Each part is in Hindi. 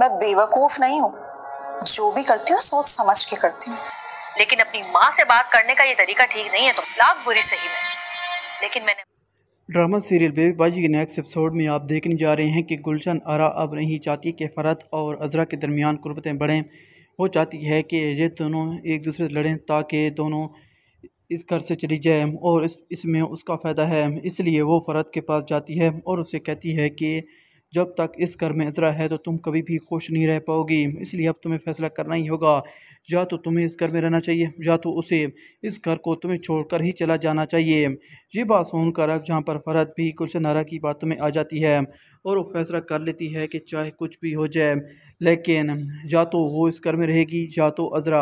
मैं बेवकूफ नहीं हूँ जो भी करती हूँ सोच समझ के करती हूँ लेकिन अपनी माँ से बात करने का ये तरीका ठीक नहीं है तो लाख बुरी सही में लेकिन मैंने ड्रामा सीरियल बेबी बाजी के नेक्स्ट एपिसोड में आप देखने जा रहे हैं कि गुलशन आरा अब नहीं चाहती कि फ़रत और अजरा के दरमियान कुर्बतें बढ़ें वो चाहती है कि ये दोनों एक दूसरे से लड़ें ताकि दोनों इस घर से चली जाए और इस इसमें उसका फ़ायदा है इसलिए वो फ़रत के पास जाती है और उसे कहती है कि जब तक इस घर में इजरा है तो तुम कभी भी खुश नहीं रह पाओगी इसलिए अब तुम्हें फ़ैसला करना ही होगा या तो तुम्हें इस घर में रहना चाहिए या तो उसे इस घर को तुम्हें छोड़कर ही चला जाना चाहिए ये बात सुनकर अब जहाँ पर फरहत भी गुलशनारा की बातों में आ जाती है और वो फैसला कर लेती है कि चाहे कुछ भी हो जाए लेकिन या तो वो इस घर में रहेगी या तो अजरा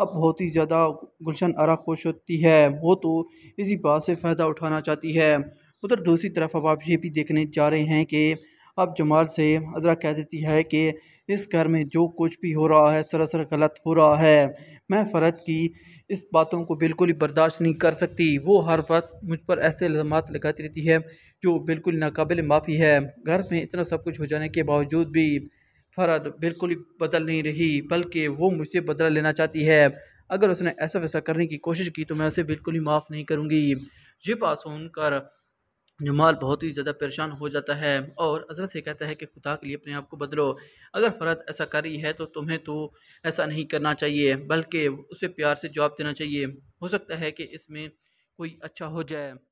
अब बहुत ही ज़्यादा गुलशन आरा खुश होती है वो तो इसी बात से फ़ायदा उठाना चाहती है उधर दूसरी तरफ अब आप ये भी देखने जा रहे हैं कि अब जमाल से अजरा कह देती है कि इस घर में जो कुछ भी हो रहा है सरासर गलत हो रहा है मैं फ़रत की इस बातों को बिल्कुल ही बर्दाश्त नहीं कर सकती वो हर वक्त मुझ पर ऐसे इल्ज़ाम लगाती रहती है जो बिल्कुल नाकबिल माफ़ी है घर में इतना सब कुछ हो जाने के बावजूद भी फ़रत बिल्कुल ही बदल नहीं रही बल्कि वो मुझसे बदला लेना चाहती है अगर उसने ऐसा वैसा करने की कोशिश की तो मैं उसे बिल्कुल ही माफ़ नहीं करूँगी ये बात सुनकर जमाल बहुत ही ज़्यादा परेशान हो जाता है और अजहर से कहता है कि खुदा के लिए अपने आप को बदलो अगर फ़र्द ऐसा कर रही है तो तुम्हें तो ऐसा नहीं करना चाहिए बल्कि उसे प्यार से जवाब देना चाहिए हो सकता है कि इसमें कोई अच्छा हो जाए